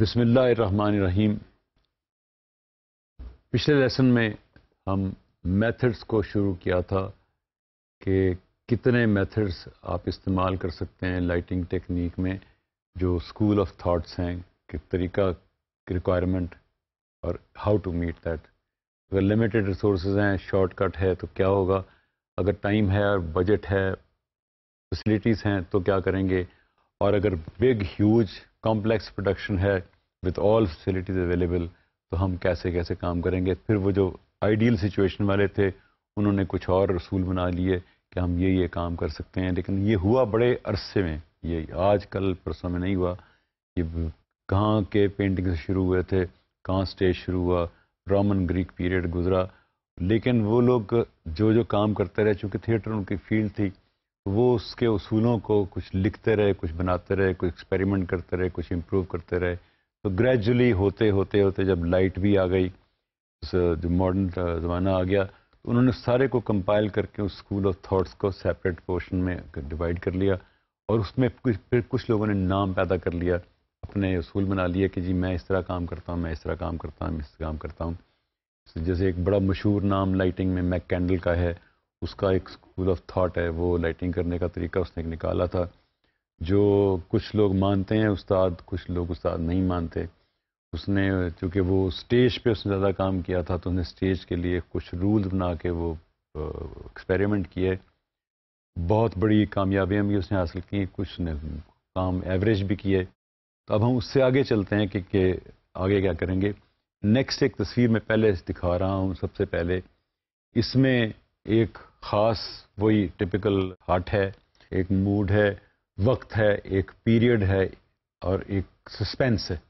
बिसमीम पिछले लेसन में हम मेथड्स को शुरू किया था कि कितने मेथड्स आप इस्तेमाल कर सकते हैं लाइटिंग टेक्निक में जो स्कूल ऑफ थॉट्स हैं कि तरीका रिक्वायरमेंट और हाउ टू मीट दैट अगर लिमिटेड रिसोर्सेज हैं शॉर्टकट है तो क्या होगा अगर टाइम है और बजट है फैसिलिटीज़ हैं तो क्या करेंगे और अगर बिग ह्यूज कॉम्प्लेक्स प्रोडक्शन है विथ ऑल फैसिलिटीज़ अवेलेबल तो हम कैसे कैसे काम करेंगे फिर वो जो आइडियल सिचुएशन वाले थे उन्होंने कुछ और रसूल बना लिए कि हम ये ये काम कर सकते हैं लेकिन ये हुआ बड़े अरसे में ये आज कल परसों में नहीं हुआ ये कहाँ के पेंटिंग से शुरू हुए थे कहाँ स्टेज शुरू हुआ रोमन ग्रीक पीरियड गुजरा लेकिन वो लोग जो जो काम करते रहे चूँकि थिएटर उनकी फील्ड थी वो उसके उसूलों को कुछ लिखते रहे कुछ बनाते रहे कुछ एक्सपेरिमेंट करते रहे कुछ इम्प्रूव करते रहे तो ग्रेजुअली होते होते होते जब लाइट भी आ गई जो मॉडर्न ज़माना आ गया तो उन्होंने सारे को कंपाइल करके उस स्कूल ऑफ थॉट्स को सेपरेट पोर्शन में डिवाइड कर लिया और उसमें कुछ फिर कुछ लोगों ने नाम पैदा कर लिया अपने असूल बना लिया कि जी मैं इस तरह काम करता हूँ मैं इस तरह काम करता हूँ इस तरह काम करता हूँ जैसे एक बड़ा मशहूर नाम लाइटिंग में मैक कैंडल का है उसका एक स्कूल ऑफ थाट है वो लाइटिंग करने का तरीका उसने निकाला था जो कुछ लोग मानते हैं उस्ताद कुछ लोग उस्ताद नहीं मानते उसने चूँकि वो स्टेज पे उसने ज़्यादा काम किया था तो उसने स्टेज के लिए कुछ रूल बना के वो एक्सपेरिमेंट किए बहुत बड़ी कामयाबियाँ भी उसने हासिल की कुछ ने काम एवरेज भी किए तो अब हम उससे आगे चलते हैं कि, कि आगे क्या करेंगे नेक्स्ट एक तस्वीर मैं पहले दिखा रहा हूँ सबसे पहले इसमें एक खास वही टिपिकल हार्ट है एक मूड है वक्त है एक पीरियड है और एक सस्पेंस है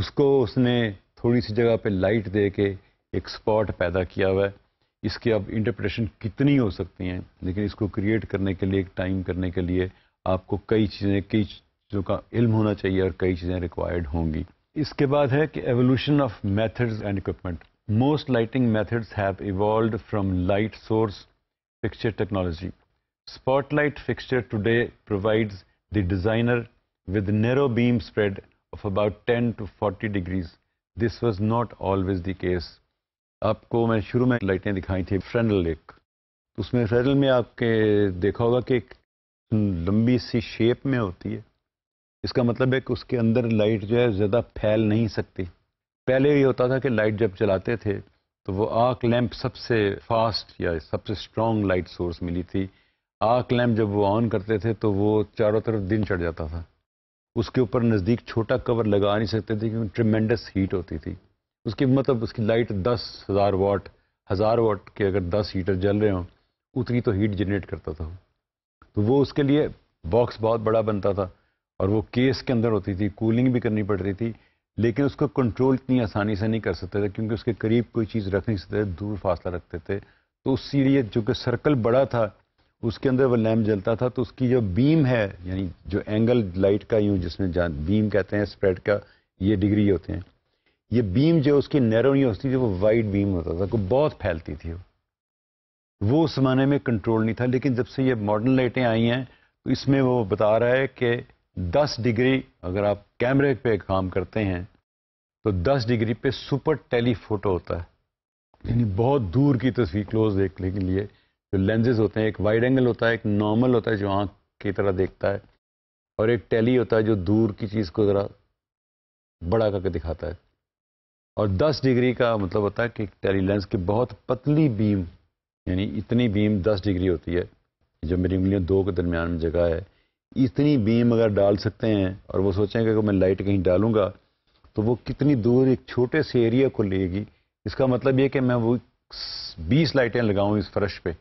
उसको उसने थोड़ी सी जगह पे लाइट दे के एक स्पॉट पैदा किया हुआ है इसकी अब इंटरप्रिटेशन कितनी हो सकती हैं लेकिन इसको क्रिएट करने के लिए एक टाइम करने के लिए आपको कई चीज़ें कई चीज़ों का इल्म होना चाहिए और कई चीज़ें रिक्वायर्ड होंगी इसके बाद है कि evolution of methods and equipment most lighting methods have evolve from light source fixture technology. Spotlight fixture today provides the designer with narrow beam spread of about 10 to 40 degrees. This was not always the case. आपको मैं शुरू में लाइटें दिखाई थी Fresnel lake उसमें Fresnel में आपके देखा होगा कि एक लंबी सी शेप में होती है इसका मतलब है कि उसके अंदर लाइट जो है ज़्यादा फैल नहीं सकती पहले ये होता था कि लाइट जब चलाते थे तो वो आर्क लैंप सबसे फास्ट या सबसे स्ट्रॉन्ग लाइट सोर्स मिली थी आर्क लैंप जब वो ऑन करते थे तो वो चारों तरफ दिन चढ़ जाता था उसके ऊपर नज़दीक छोटा कवर लगा नहीं सकते थे क्योंकि ट्रिमेंडस हीट होती थी उसकी मतलब उसकी लाइट दस हज़ार वाट हज़ार वाट के अगर दस हीटर जल रहे हों उतनी तो हीट जनरेट करता था तो वो उसके लिए बॉक्स बहुत बड़ा बनता था और वो केस के अंदर होती थी कूलिंग भी करनी पड़ रही थी लेकिन उसको कंट्रोल इतनी आसानी से नहीं कर सकते थे क्योंकि उसके करीब कोई चीज़ रख नहीं सकते दूर फासला रखते थे तो उस सीढ़ी जो कि सर्कल बड़ा था उसके अंदर वह लैम्प जलता था तो उसकी जो बीम है यानी जो एंगल लाइट का यूँ जिसमें जान बीम कहते हैं स्प्रेड का ये डिग्री होते हैं ये बीम जो उसकी नैरो नहीं होती थी वो वाइड बीम होता था को बहुत फैलती थी वो उस जमाने में कंट्रोल नहीं था लेकिन जब से ये मॉडर्न लाइटें आई हैं तो इसमें वो बता रहा है कि दस डिग्री अगर आप कैमरे पे काम करते हैं तो दस डिग्री पे सुपर टेलीफोटो होता है यानी बहुत दूर की तस्वीर क्लोज देखने के लिए जो लेंजेज होते हैं एक वाइड एंगल होता है एक नॉर्मल होता है जो आँख की तरह देखता है और एक टेली होता है जो दूर की चीज़ को ज़रा बड़ा करके दिखाता है और 10 डिग्री का मतलब होता है कि टेली लेंस की बहुत पतली बीम यानी इतनी बीम 10 डिग्री होती है जो मेरी उंगलियों दो के दरमियान में जगह है इतनी बीम अगर डाल सकते हैं और वो सोचेंगे कि मैं लाइट कहीं डालूंगा तो वो कितनी दूर एक छोटे से एरिया को लेगी इसका मतलब ये कि मैं वो बीस लाइटें लगाऊं इस फर्श पे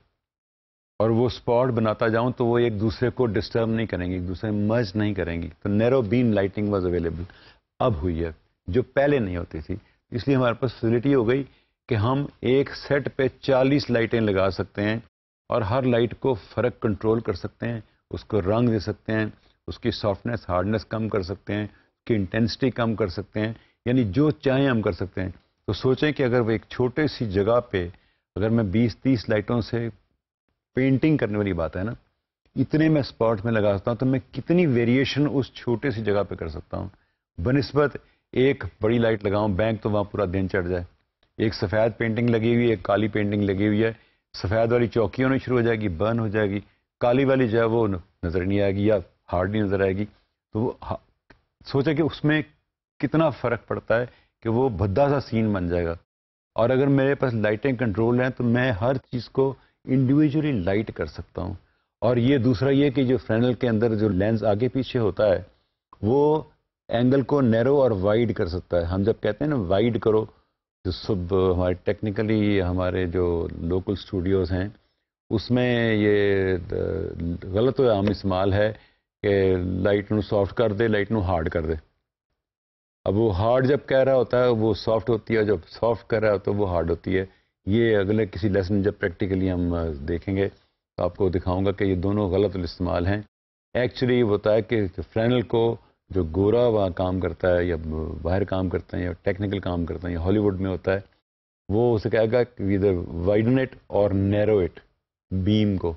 और वो स्पॉट बनाता जाऊं तो वो एक दूसरे को डिस्टर्ब नहीं करेंगी एक दूसरे में मर्ज नहीं करेंगी तो narrow beam lighting was available अब हुई है जो पहले नहीं होती थी इसलिए हमारे पास फैसिलिटी हो गई कि हम एक सेट पे 40 लाइटें लगा सकते हैं और हर लाइट को फ़र्क कंट्रोल कर सकते हैं उसको रंग दे सकते हैं उसकी सॉफ्टनेस हार्डनेस कम कर सकते हैं उसकी इंटेंसिटी कम कर सकते हैं यानी जो चाहें हम कर सकते हैं तो सोचें कि अगर वो एक छोटे सी जगह पे अगर मैं 20-30 लाइटों से पेंटिंग करने वाली बात है ना इतने मैं स्पॉट में लगा सकता हूँ तो मैं कितनी वेरिएशन उस छोटे सी जगह पे कर सकता हूँ बनस्बत एक बड़ी लाइट लगाऊँ बैंक तो वहाँ पूरा दिन चढ़ जाए एक सफ़ेद पेंटिंग लगी हुई है एक काली पेंटिंग लगी हुई है सफ़ेद वाली चौकी होनी शुरू हो जाएगी बर्न हो जाएगी काली वाली जो है वो नज़र नहीं आएगी या हार्ड नहीं नज़र आएगी तो वो सोचा कि उसमें कितना फ़र्क पड़ता है कि वो भद्दा सा सीन बन जाएगा और अगर मेरे पास लाइटें कंट्रोल हैं तो मैं हर चीज़ को इंडिविजुअली लाइट कर सकता हूँ और ये दूसरा ये कि जो फ्रेनल के अंदर जो लेंस आगे पीछे होता है वो एंगल को नैरो और वाइड कर सकता है हम जब कहते हैं ना वाइड करो जो तो सब हमारे टेक्निकली हमारे जो लोकल स्टूडियोज़ हैं उसमें ये गलत आम इस्तेमाल है कि लाइट ਨੂੰ सॉफ्ट कर दे लाइट ਨੂੰ हार्ड कर दे अब वो हार्ड जब कह रहा होता है वो सॉफ्ट होती है जब सॉफ्ट कह रहा होता है तो वो हार्ड होती है ये अगले किसी लेसन जब प्रैक्टिकली हम देखेंगे तो आपको दिखाऊंगा कि ये दोनों गलत इस्तेमाल हैं एक्चुअली होता है कि फ्रैनल को जो गोरा वहाँ काम करता है या बाहर काम करते हैं या टेक्निकल काम करते हैं या हॉलीवुड में होता है वो उसे कहेगा इधर वाइडन इट और नैरो इट बीम को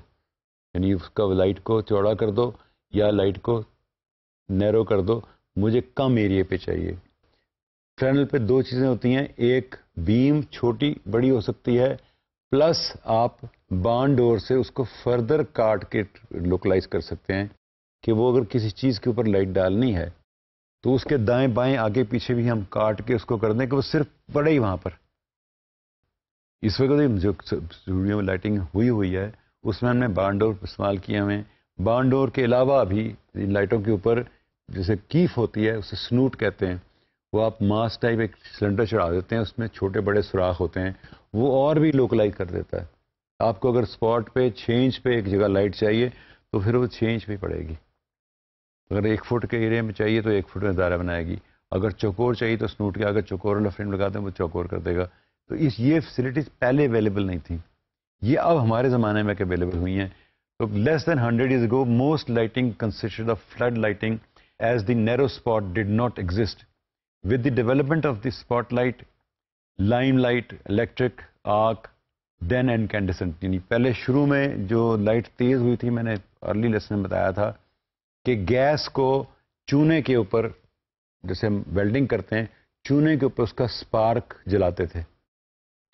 यानी उसका लाइट को चौड़ा कर दो या लाइट को नैरो कर दो मुझे कम एरिए पे चाहिए फ्रेनल पे दो चीज़ें होती हैं एक बीम छोटी बड़ी हो सकती है प्लस आप बाडोर से उसको फर्दर काट के लोकलाइज कर सकते हैं कि वो अगर किसी चीज़ के ऊपर लाइट डालनी है तो उसके दाएं बाएं आगे पीछे भी हम काट के उसको कर दें कि वो सिर्फ पड़े ही वहाँ पर इस वक्त जो स्टूडियो में लाइटिंग हुई हुई है उसमें हमने बांडोर इस्तेमाल किए हुए बांडोर के अलावा भी इन लाइटों के ऊपर जैसे कीफ होती है उसे स्नूट कहते हैं वो आप मास टाइप एक सिलेंडर चढ़ा देते हैं उसमें छोटे बड़े सुराख होते हैं वो और भी लोकलाइज कर देता है आपको अगर स्पॉट पे छः इंच पे एक जगह लाइट चाहिए तो फिर वो छः इंच भी पड़ेगी अगर एक फुट के एरिया में चाहिए तो एक फुट में दायरा बनाएगी अगर चकोर चाहिए तो स्नूट के अगर चकोर वाला फ्रेम लगाते हैं वो चौकोर कर देगा तो इस ये फैसिलिटीज़ पहले अवेलेबल नहीं थी ये अब हमारे ज़माने में अवेलेबल हुई हैं तो less than hundred is go most lighting consisted of flood lighting as the narrow spot did not exist with the development of the spot light lime light electric arc then incandescent यानी पहले शुरू में जो light तेज़ हुई थी मैंने early lesson में बताया था कि गैस को चूने के ऊपर जैसे हम वेल्डिंग करते हैं चूने के ऊपर उसका स्पार्क जलाते थे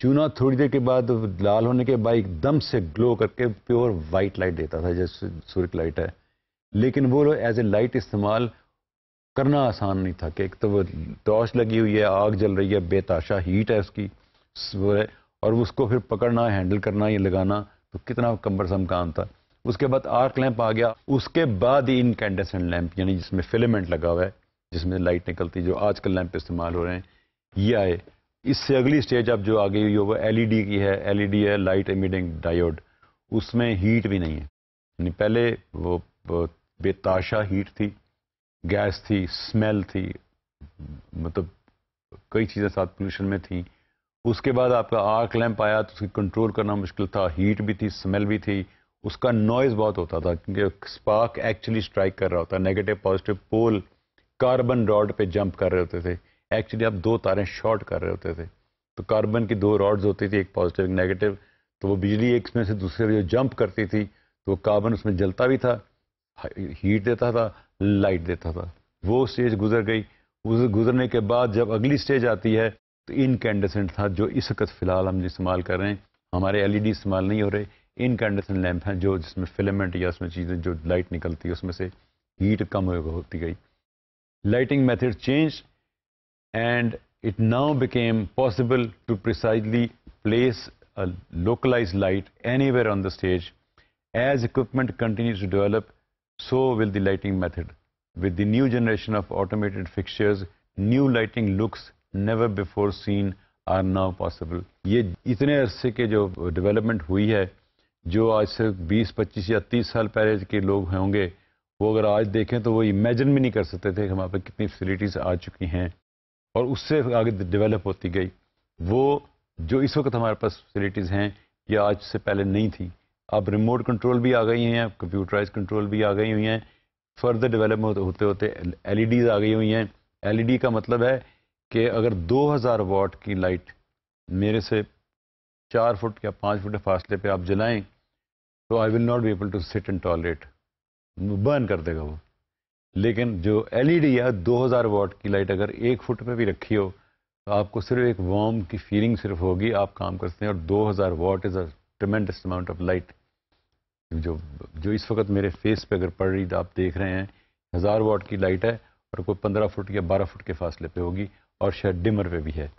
चूना थोड़ी देर के बाद लाल होने के बाद एकदम से ग्लो करके प्योर वाइट लाइट देता था जैसे सूर्य की लाइट है लेकिन वो एज ए लाइट इस्तेमाल करना आसान नहीं था कि एक तो वो टॉर्च लगी हुई है आग जल रही है बेताशा हीट है उसकी वो है और उसको फिर पकड़ना हैंडल करना या लगाना तो कितना कम्बरसम काम था उसके बाद आर्क लैंप आ गया उसके बाद ही इनकैंडेसेंट लैंप यानी जिसमें फिलेमेंट लगा हुआ है जिसमें लाइट निकलती जो आजकल लैंप इस्तेमाल हो रहे हैं ये आए इससे अगली स्टेज अब जो आ गई हुई वो एल की है एल है लाइट एमिटिंग डायोड उसमें हीट भी नहीं है यानी पहले वो बेताशा हीट थी गैस थी स्मेल थी मतलब कई चीज़ें साथ पोल्यूशन में थी उसके बाद आपका आर्क लैंप आया तो उसकी कंट्रोल करना मुश्किल था हीट भी थी स्मेल भी थी उसका नॉइज़ बहुत होता था क्योंकि स्पार्क एक्चुअली स्ट्राइक कर रहा होता negative positive pole carbon rod पे जंप कर रहे होते थे एक्चुअली आप दो तारें शॉर्ट कर रहे होते थे तो कार्बन की दो रॉड्स होती थी एक पॉजिटिव एक नेगेटिव तो वो बिजली एक में से दूसरे में जो जंप करती थी तो कार्बन उसमें जलता भी था हीट देता था लाइट देता था वो स्टेज गुजर गई उस गुजरने के बाद जब अगली स्टेज आती है तो इनकैंडेसेंट था जो इस वक्त फ़िलहाल हम इस्तेमाल कर रहे हैं हमारे एलईडी इस्तेमाल नहीं हो रहे इनकैंडेसेंट लैंप हैं जो जिसमें फिलामेंट या उसमें चीज़ें जो लाइट निकलती है उसमें से हीट कम होती गई lighting method change and it now became possible to precisely place a localized light anywhere on the stage. As equipment continues to develop, so will the lighting method. With the new generation of automated fixtures, new lighting looks never before seen are now possible. ये इतने अरसे के जो development हुई है जो आज से 20, 25 या 30 साल पहले के लोग होंगे वो अगर आज देखें तो वो imagine भी नहीं कर सकते थे कि हमारे पे कितनी facilities आ चुकी हैं और उससे आगे डेवलप होती गई वो जो इस वक्त हमारे पास फैसिलिटीज़ हैं ये आज से पहले नहीं थी अब रिमोट कंट्रोल भी आ गई हैं अब कंप्यूटराइज कंट्रोल भी आ गई हुई हैं फर्दर डेवलप होते होते एल e आ गई हुई हैं एल e का मतलब है कि अगर 2000 वाट की लाइट मेरे से चार फुट या पाँच फुट के फासले पे आप जलाएं तो I will not be able to sit and toilet burn कर देगा वो लेकिन जो एलईडी e है हज़ार वाट की लाइट अगर एक फुट पे भी रखी हो तो आपको सिर्फ एक वॉम की फीलिंग सिर्फ होगी आप काम कर सकते हैं और 2000 watt is a tremendous amount of light जो जो इस वक्त मेरे फेस पे अगर पड़ रही तो आप देख रहे हैं हज़ार वाट की लाइट है और कोई पंद्रह फुट या बारह फुट के फासले पे होगी और शायद डिमर पे भी है